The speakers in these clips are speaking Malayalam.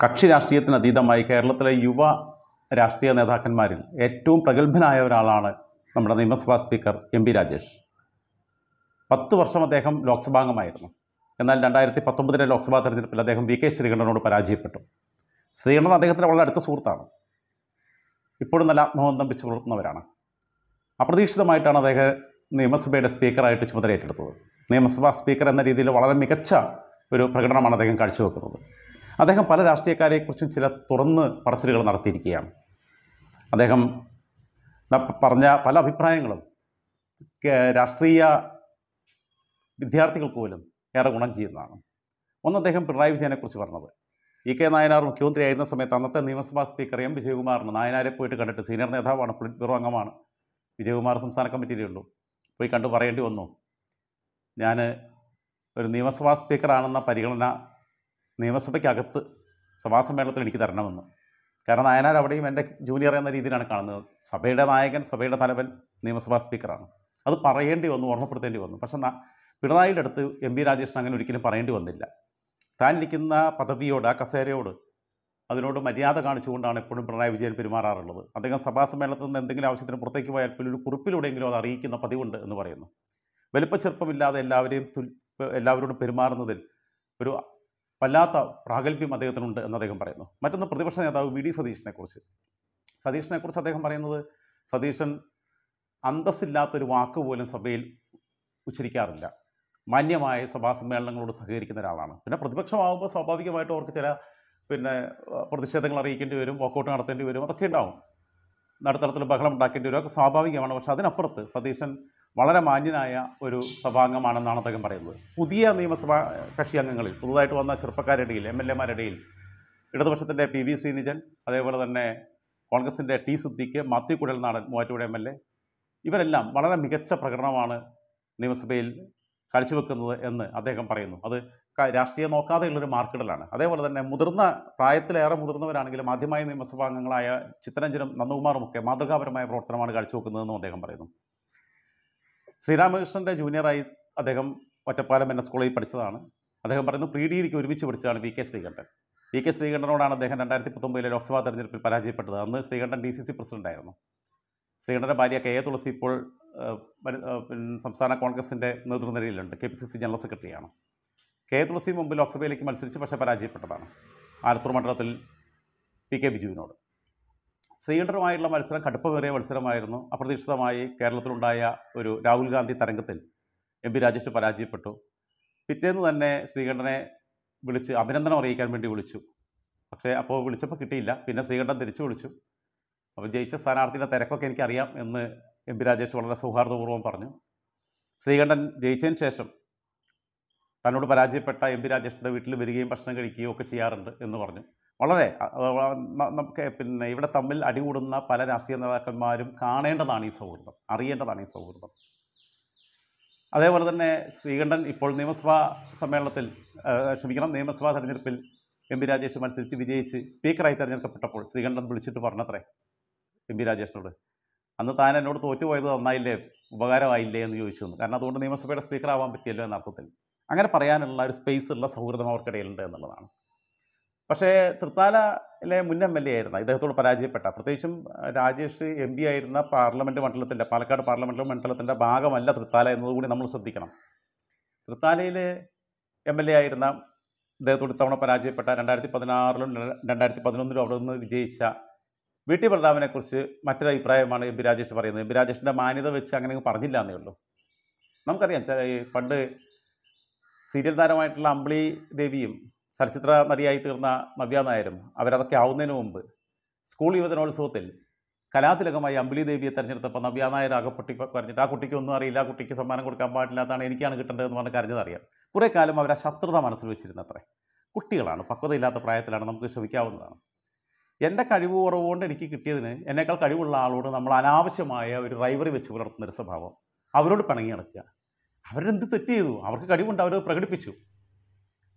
കക്ഷി രാഷ്ട്രീയത്തിന് അതീതമായി കേരളത്തിലെ യുവ രാഷ്ട്രീയ നേതാക്കന്മാരിൽ ഏറ്റവും പ്രഗത്ഭനായ ഒരാളാണ് നമ്മുടെ നിയമസഭാ സ്പീക്കർ എം പി രാജേഷ് പത്ത് വർഷം അദ്ദേഹം ലോക്സഭാംഗമായിരുന്നു എന്നാൽ രണ്ടായിരത്തി പത്തൊമ്പതിലെ ലോക്സഭാ തെരഞ്ഞെടുപ്പിൽ അദ്ദേഹം വി കെ ശ്രീകണ്ഠനോട് പരാജയപ്പെട്ടു ശ്രീകണ്ഠൻ അദ്ദേഹത്തിൻ്റെ വളരെ അടുത്ത സുഹൃത്താണ് ഇപ്പോഴും നല്ല ആത്മബന്ധം വെച്ച് പുലർത്തുന്നവരാണ് അപ്രതീക്ഷിതമായിട്ടാണ് അദ്ദേഹം നിയമസഭയുടെ സ്പീക്കറായിട്ട് ഏറ്റെടുത്തത് നിയമസഭാ സ്പീക്കർ എന്ന രീതിയിൽ വളരെ മികച്ച ഒരു പ്രകടനമാണ് അദ്ദേഹം കാഴ്ചവെക്കുന്നത് അദ്ദേഹം പല രാഷ്ട്രീയക്കാരെക്കുറിച്ചും ചില തുറന്ന് പറച്ചിലുകൾ നടത്തിയിരിക്കുകയാണ് അദ്ദേഹം പറഞ്ഞ പല അഭിപ്രായങ്ങളും രാഷ്ട്രീയ വിദ്യാർത്ഥികൾക്ക് പോലും ഏറെ ഗുണം ചെയ്യുന്നതാണ് ഒന്ന് അദ്ദേഹം പിണറായി വിജയനെക്കുറിച്ച് പറഞ്ഞത് ഇ കെ നായനാർ മുഖ്യമന്ത്രിയായിരുന്ന സമയത്ത് അന്നത്തെ നിയമസഭാ സ്പീക്കർ എം വിജയകുമാറിന് നായനാരെ പോയിട്ട് കണ്ടിട്ട് സീനിയർ നേതാവാണ് പൊളിറ്റ് ബ്യൂറോ അംഗമാണ് വിജയകുമാർ സംസ്ഥാന ഉള്ളൂ പോയി കണ്ടു പറയേണ്ടി വന്നു ഞാൻ ഒരു നിയമസഭാ സ്പീക്കറാണെന്ന പരിഗണന നിയമസഭയ്ക്കകത്ത് സഭാസമ്മേളനത്തിൽ എനിക്ക് തരണമെന്ന് കാരണം നായനാർ അവിടെയും എൻ്റെ ജൂനിയർ എന്ന രീതിയിലാണ് കാണുന്നത് സഭയുടെ നായകൻ സഭയുടെ തലവൻ നിയമസഭാ സ്പീക്കറാണ് അത് പറയേണ്ടി വന്നു ഓർമ്മപ്പെടുത്തേണ്ടി വന്നു പക്ഷെ പിണറായിയുടെ അടുത്ത് എം പി രാജേഷിന് അങ്ങനെ ഒരിക്കലും പറയേണ്ടി വന്നില്ല താനിരിക്കുന്ന പദവിയോട് ആ കസേരയോട് അതിനോട് മര്യാദ കാണിച്ചുകൊണ്ടാണ് എപ്പോഴും പിണറായി വിജയൻ പെരുമാറാറുള്ളത് അദ്ദേഹം സഭാ സമ്മേളനത്തിൽ നിന്ന് എന്തെങ്കിലും ആവശ്യത്തിന് പുറത്തേക്ക് പോയാൽ പോലും ഒരു കുറിപ്പിലൂടെയെങ്കിലും അത് അറിയിക്കുന്ന പതിവുണ്ട് എന്ന് പറയുന്നു വലിപ്പച്ചെറുപ്പമില്ലാതെ എല്ലാവരെയും എല്ലാവരോടും പെരുമാറുന്നതിൽ ഒരു വല്ലാത്ത പ്രാഗൽഭ്യം അദ്ദേഹത്തിനുണ്ട് എന്ന് അദ്ദേഹം പറയുന്നു മറ്റൊന്ന് പ്രതിപക്ഷ നേതാവ് വി ഡി സതീഷിനെക്കുറിച്ച് സതീഷിനെക്കുറിച്ച് അദ്ദേഹം പറയുന്നത് സതീശൻ അന്തസ്സില്ലാത്തൊരു വാക്ക് പോലും സഭയിൽ ഉച്ചരിക്കാറില്ല മാന്യമായ സഭാ സമ്മേളനങ്ങളോട് സഹകരിക്കുന്ന ഒരാളാണ് പിന്നെ പ്രതിപക്ഷമാകുമ്പോൾ സ്വാഭാവികമായിട്ടും അവർക്ക് ചില പിന്നെ പ്രതിഷേധങ്ങൾ അറിയിക്കേണ്ടി വരും വാക്കൗട്ട് നടത്തേണ്ടി വരും അതൊക്കെ ഉണ്ടാവും നടുത്തളത്തിൽ ബഹളം ഉണ്ടാക്കേണ്ടി വരും അതൊക്കെ സ്വാഭാവികമാണ് പക്ഷേ അതിനപ്പുറത്ത് സതീശൻ വളരെ മാന്യനായ ഒരു സഭാംഗമാണെന്നാണ് അദ്ദേഹം പറയുന്നത് പുതിയ നിയമസഭാ കക്ഷി അംഗങ്ങളിൽ പുതുതായിട്ട് വന്ന ചെറുപ്പക്കാരുടെ ഇടയിൽ എം എൽ എമാരുടെ ഇടയിൽ ഇടതുപക്ഷത്തിൻ്റെ പി വി ശ്രീനിജൻ അതേപോലെ തന്നെ കോൺഗ്രസിൻ്റെ ടി സിദ്ദിഖ് മാത്യു നാടൻ മൂവാറ്റുപുഴ എം എൽ എ ഇവരെല്ലാം വളരെ മികച്ച പ്രകടനമാണ് നിയമസഭയിൽ കാഴ്ചവെക്കുന്നത് എന്ന് അദ്ദേഹം പറയുന്നു അത് രാഷ്ട്രീയം നോക്കാതെയുള്ളൊരു മാർക്കിടലാണ് അതേപോലെ തന്നെ മുതിർന്ന പ്രായത്തിലേറെ മുതിർന്നവരാണെങ്കിലും ആദ്യമായ നിയമസഭാംഗങ്ങളായ ചിത്തരഞ്ജനും നന്ദകുമാറുമൊക്കെ മാതൃകാപരമായ പ്രവർത്തനമാണ് കാഴ്ചവെക്കുന്നതെന്നും അദ്ദേഹം പറയുന്നു ശ്രീരാമകൃഷ്ണൻ്റെ ജൂനിയറായി അദ്ദേഹം ഒറ്റപ്പാലം എൻ എസ് കോളേജിൽ പഠിച്ചതാണ് അദ്ദേഹം പറയുന്നു പ്രീ ഡിഗ്രിക്ക് ഒരുമിച്ച് പഠിച്ചതാണ് V K Sreekandan V K ശ്രീകണ്ഠനോടാണ് അദ്ദേഹം രണ്ടായിരത്തി പത്തൊമ്പതിലെ ലോക്സഭാ തെരഞ്ഞെടുപ്പിൽ പരാജയപ്പെട്ടത് അന്ന് ശ്രീകണ്ഠൻ ഡി സി സി പ്രസിഡൻ്റായിരുന്നു ശ്രീകണ്ഠൻ്റെ ഭാര്യ കെ എ തുളസി ഇപ്പോൾ സംസ്ഥാന കോൺഗ്രസിൻ്റെ നേതൃനിരയിലുണ്ട് K P C C general സെക്രട്ടറിയാണ് കെ എ തുളസി മുമ്പ് ലോക്സഭയിലേക്ക് മത്സരിച്ച് പക്ഷേ പരാജയപ്പെട്ടതാണ് ആലത്തൂർ മണ്ഡലത്തിൽ പി കെ ബിജുവിനോട് ശ്രീധരമായിട്ടുള്ള മത്സരം കടുപ്പമേറിയ മത്സരമായിരുന്നു അപ്രതീക്ഷിതമായി കേരളത്തിലുണ്ടായ ഒരു രാഹുൽ ഗാന്ധി തരംഗത്തിൽ എം പി രാജേഷ് പരാജയപ്പെട്ടു പിറ്റേന്ന് തന്നെ ശ്രീകണ്ഠനെ വിളിച്ച് അഭിനന്ദനം അറിയിക്കാൻ വേണ്ടി വിളിച്ചു പക്ഷേ അപ്പോൾ വിളിച്ചപ്പോൾ കിട്ടിയില്ല പിന്നെ ശ്രീകണ്ഠൻ തിരിച്ചു വിളിച്ചു അപ്പോൾ ജയിച്ച സ്ഥാനാർത്ഥിയുടെ തിരക്കൊക്കെ എനിക്കറിയാം എന്ന് എം പി രാജേഷ് വളരെ സൗഹാർദ്ദപൂർവ്വം പറഞ്ഞു ശ്രീകണ്ഠൻ ജയിച്ചതിന് ശേഷം തന്നോട് പരാജയപ്പെട്ട എം പി രാജേഷിൻ്റെ വീട്ടിൽ വരികയും ഭക്ഷണം കഴിക്കുകയും ഒക്കെ ചെയ്യാറുണ്ട് എന്ന് പറഞ്ഞു വളരെ നമുക്ക് പിന്നെ ഇവിടെ തമ്മിൽ അടികൂടുന്ന പല രാഷ്ട്രീയ നേതാക്കന്മാരും കാണേണ്ടതാണ് ഈ സൗഹൃദം അറിയേണ്ടതാണ് ഈ സൗഹൃദം അതേപോലെ തന്നെ ശ്രീകണ്ഠൻ ഇപ്പോൾ നിയമസഭാ സമ്മേളനത്തിൽ ക്ഷമിക്കണം നിയമസഭാ തെരഞ്ഞെടുപ്പിൽ എം പി രാജേഷ് മത്സരിച്ച് വിജയിച്ച് സ്പീക്കറായി തിരഞ്ഞെടുക്കപ്പെട്ടപ്പോൾ ശ്രീകണ്ഠൻ വിളിച്ചിട്ട് പറഞ്ഞത്രേ എം പി രാജേഷിനോട് അന്ന് താൻ എന്നോട് തോറ്റുപോയത് നന്നായില്ലേ ഉപകാരമായില്ലേ എന്ന് ചോദിച്ചു തന്നു കാരണം അതുകൊണ്ട് നിയമസഭയുടെ സ്പീക്കർ ആവാൻ പറ്റിയല്ലോ എന്ന അർത്ഥത്തിൽ അങ്ങനെ പറയാനുള്ള ഒരു സ്പേസ് ഉള്ള സൗഹൃദം അവർക്കിടയിലുണ്ട് എന്നുള്ളതാണ് പക്ഷേ തൃത്താലയിലെ മുൻ എം എൽ എ ആയിരുന്ന ഇദ്ദേഹത്തോട് പരാജയപ്പെട്ട പ്രത്യേകിച്ചും രാജേഷ് എം പി ആയിരുന്ന പാർലമെൻറ്റ് മണ്ഡലത്തിൻ്റെ പാലക്കാട് പാർലമെൻ്റ് മണ്ഡലത്തിൻ്റെ ഭാഗമല്ല തൃത്താല എന്നതുകൂടി നമ്മൾ ശ്രദ്ധിക്കണം തൃത്താലയിൽ എം എൽ എ ആയിരുന്ന ഇദ്ദേഹത്തോട് ഇത്തവണ പരാജയപ്പെട്ട രണ്ടായിരത്തി പതിനാറിലും രണ്ടായിരത്തി പതിനൊന്നിലും അവിടെ നിന്ന് വിജയിച്ച വി ടി പ്രതാപിനെക്കുറിച്ച് മറ്റൊരു അഭിപ്രായമാണ് എം പി രാജേഷ് പറയുന്നത് എം പി രാജേഷിൻ്റെ മാന്യത വെച്ച് അങ്ങനെ പറഞ്ഞില്ല എന്നേ ഉള്ളൂ നമുക്കറിയാം പണ്ട് സീരിയൽ താരമായിട്ടുള്ള അമ്പിളി ദേവിയും ചലച്ചിത്ര നടിയായി തീർന്ന നവ്യ നായരും അവരതൊക്കെ ആവുന്നതിന് മുമ്പ് സ്കൂൾ യുവജനോത്സവത്തിൽ കലാതിലകമായി അമ്പുലി ദേവിയെ തെരഞ്ഞെടുത്തപ്പോൾ നവ്യ നായർ അകപ്പെട്ടി പറഞ്ഞിട്ട് ആ കുട്ടിക്ക് ഒന്നും അറിയില്ല ആ കുട്ടിക്ക് സമ്മാനം കൊടുക്കാൻ പാടില്ലാത്തതാണ് എനിക്കാണ് കിട്ടേണ്ടതെന്ന് പറഞ്ഞ് കരഞ്ഞതറിയാം കുറേ കാലം അവരെ ശത്രുത മനസ്സിൽ വെച്ചിരുന്നത്രേ കുട്ടികളാണ് പക്വതയില്ലാത്ത പ്രായത്തിലാണ് നമുക്ക് ശ്രമിക്കാവുന്നതാണ് എൻ്റെ കഴിവ് കുറവുകൊണ്ട് എനിക്ക് കിട്ടിയതിന് എന്നേക്കാൾ കഴിവുള്ള ആളോട് നമ്മൾ അനാവശ്യമായ ഒരു ഡ്രൈവറി വെച്ച് പുലർത്തുന്നൊരു സ്വഭാവം അവരോട് പിണങ്ങി നടക്കുക അവരെന്ത് തെറ്റ് ചെയ്തു അവർക്ക് കഴിവുണ്ട് അവർ പ്രകടിപ്പിച്ചു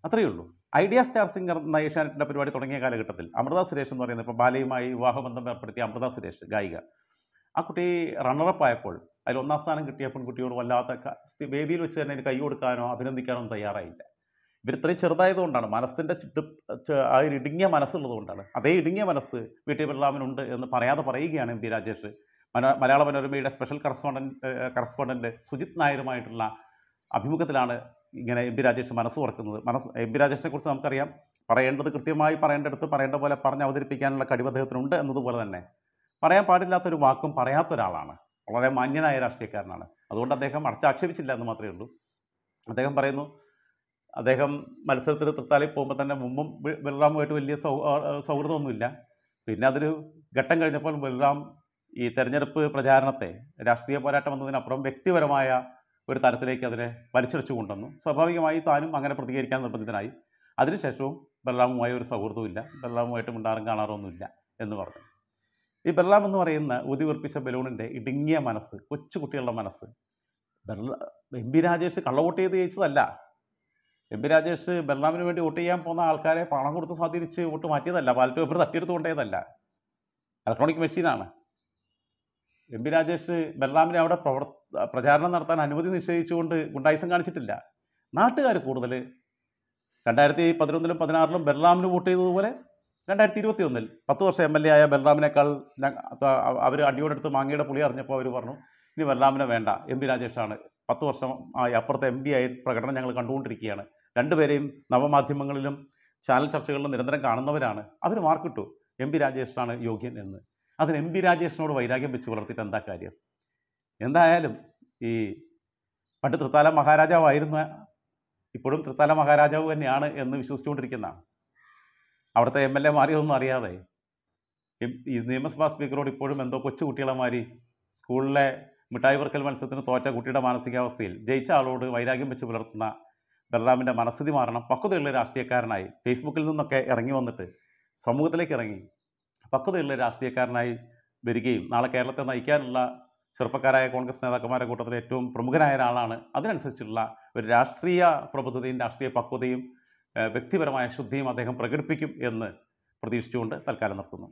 അത്രയേ ഉള്ളൂ ഐഡിയ സ്റ്റാർ സിംഗർ എന്ന ഏഷ്യാനെറ്റിൻ്റെ പരിപാടി തുടങ്ങിയ കാലഘട്ടത്തിൽ അമൃത സുരേഷ് എന്ന് പറയുന്നത് ഇപ്പോൾ ബാലയുമായി വിവാഹബന്ധം ഏർപ്പെടുത്തിയ അമൃത സുരേഷ് ഗായിക ആ കുട്ടി റണ്ണറപ്പ് ആയപ്പോൾ അതിൽ ഒന്നാം സ്ഥാനം കിട്ടിയ പെൺകുട്ടിയോട് വല്ലാത്ത വേദിയിൽ വെച്ച് തന്നെ കൈ കൊടുക്കാനോ അഭിനന്ദിക്കാനോ തയ്യാറായില്ല ഇവർ ഇത്രയും ചെറുതായതുകൊണ്ടാണ് മനസ്സിൻ്റെ ചുറ്റു ആ ഒരു ഇടുങ്ങിയ മനസ്സുള്ളതുകൊണ്ടാണ് അതേ ഇടുങ്ങിയ മനസ്സ് വി ടി എന്ന് പറയാതെ പറയുകയാണ് എം പി രാജേഷ് മലയാള മനോരമയുടെ സ്പെഷ്യൽ കറസ്പോണ്ടൻറ്റ് കറസ്പോണ്ടൻറ്റ് സുജിത് നായരുമായിട്ടുള്ള അഭിമുഖത്തിലാണ് ഇങ്ങനെ എം പി രാജേഷ് മനസ്സ് തുറക്കുന്നത് മനസ്സ് എം പി കുറിച്ച് നമുക്കറിയാം പറയേണ്ടത് കൃത്യമായി പറയേണ്ടടുത്ത് പറയേണ്ട പോലെ പറഞ്ഞ് അവതരിപ്പിക്കാനുള്ള കഴിവ് അദ്ദേഹത്തിനുണ്ട് എന്നതുപോലെ തന്നെ പറയാൻ പാടില്ലാത്തൊരു വാക്കും പറയാത്ത ഒരാളാണ് വളരെ മാന്യനായ രാഷ്ട്രീയക്കാരനാണ് അതുകൊണ്ട് അദ്ദേഹം അടച്ചാക്ഷേപിച്ചില്ല എന്ന് മാത്രമേ ഉള്ളൂ അദ്ദേഹം പറയുന്നു അദ്ദേഹം മത്സരത്തിൽ തൃത്താലി പോകുമ്പോൾ തന്നെ മുമ്പും ബലറാമുമായിട്ട് വലിയ സൗ സൗഹൃദമൊന്നുമില്ല പിന്നെ അതൊരു ഘട്ടം കഴിഞ്ഞപ്പോൾ ബലറാം ഈ തെരഞ്ഞെടുപ്പ് പ്രചാരണത്തെ രാഷ്ട്രീയ പോരാട്ടം എന്നതിനപ്പുറം വ്യക്തിപരമായ ഒരു തരത്തിലേക്ക് അതിനെ വലിച്ചടിച്ചു കൊണ്ടുവന്നു സ്വാഭാവികമായി താനും അങ്ങനെ പ്രതികരിക്കാൻ നിർബന്ധിതനായി അതിനുശേഷവും ബെല്ലാമുമായി ഒരു സൗഹൃദമില്ല ബലറാമുമായിട്ട് മിണ്ടാറും കാണാറൊന്നുമില്ല എന്ന് പറഞ്ഞു ഈ ബലറാം എന്ന് പറയുന്ന ഉതിവർപ്പിച്ച ബലൂണിൻ്റെ ഇടുങ്ങിയ മനസ്സ് കൊച്ചു കുട്ടികളുടെ മനസ്സ് ബെർല എം പി രാജേഷ് കള്ളവോട്ട് ചെയ്ത് ജയിച്ചതല്ല എം പി രാജേഷ് ബലറാമിന് വേണ്ടി വോട്ട് ചെയ്യാൻ പോകുന്ന ആൾക്കാരെ പണം കൊടുത്ത് സ്വാധീനിച്ച് വോട്ട് മാറ്റിയതല്ല ബാലറ്റ് പേപ്പർ തട്ടിയെടുത്ത് കൊണ്ടേതല്ല ഇലക്ട്രോണിക് മെഷീനാണ് എം പി രാജേഷ് ബലറാമിനെ അവിടെ പ്രവർ പ്രചാരണം നടത്താൻ അനുമതി നിശ്ചയിച്ചുകൊണ്ട് ഗുണ്ടായിസം കാണിച്ചിട്ടില്ല നാട്ടുകാർ കൂടുതൽ രണ്ടായിരത്തി പതിനൊന്നിലും പതിനാറിലും ബലറാമിന് വോട്ട് ചെയ്തതുപോലെ രണ്ടായിരത്തി ഇരുപത്തി ഒന്നിൽ പത്ത് വർഷം എം എൽ എ ആയ ബലറാമിനേക്കാൾ അവർ അടിയോടെടുത്ത് മാങ്ങയുടെ പുളി അറിഞ്ഞപ്പോൾ അവർ പറഞ്ഞു ഇനി ബലറാമിനെ വേണ്ട എം പി രാജേഷാണ് പത്ത് വർഷം ആയി അപ്പുറത്തെ എം പി ആയി പ്രകടനം ഞങ്ങൾ കണ്ടുകൊണ്ടിരിക്കുകയാണ് രണ്ടുപേരെയും നവമാധ്യമങ്ങളിലും ചാനൽ ചർച്ചകളിലും നിരന്തരം കാണുന്നവരാണ് അവർ മാർക്കിട്ടു എം പി രാജേഷാണ് യോഗ്യൻ എന്ന് അതിന് എം പി രാജേഷിനോട് വൈരാഗ്യം വെച്ച് പുലർത്തിയിട്ട് എന്താ കാര്യം എന്തായാലും ഈ പണ്ട് തൃത്താല മഹാരാജാവായിരുന്ന ഇപ്പോഴും തൃത്താല മഹാരാജാവ് തന്നെയാണ് എന്ന് വിശ്വസിച്ചുകൊണ്ടിരിക്കുന്നതാണ് അവിടുത്തെ എം എൽ എ മാറിയതൊന്നും അറിയാതെ ഈ നിയമസഭാ സ്പീക്കറോട് ഇപ്പോഴും എന്തോ കൊച്ചു കുട്ടികളെ മാറി സ്കൂളിലെ മിഠായി വർക്കൽ മത്സരത്തിന് തോറ്റ കുട്ടിയുടെ മാനസികാവസ്ഥയിൽ ജയിച്ച ആളോട് വൈരാഗ്യം വെച്ച് പുലർത്തുന്ന ബലറാമിൻ്റെ മനസ്ഥിതി മാറണം പക്വതയുള്ള രാഷ്ട്രീയക്കാരനായി ഫേസ്ബുക്കിൽ നിന്നൊക്കെ ഇറങ്ങി വന്നിട്ട് സമൂഹത്തിലേക്ക് ഇറങ്ങി പക്വതയുള്ള രാഷ്ട്രീയക്കാരനായി വരികയും നാളെ കേരളത്തെ നയിക്കാനുള്ള ചെറുപ്പക്കാരായ കോൺഗ്രസ് നേതാക്കന്മാരുടെ കൂട്ടത്തിൽ ഏറ്റവും പ്രമുഖനായ ഒരാളാണ് അതിനനുസരിച്ചുള്ള ഒരു രാഷ്ട്രീയ പ്രബുദ്ധതയും രാഷ്ട്രീയ പക്വതയും വ്യക്തിപരമായ ശുദ്ധിയും അദ്ദേഹം പ്രകടിപ്പിക്കും എന്ന് പ്രതീക്ഷിച്ചുകൊണ്ട് തൽക്കാലം നിർത്തുന്നു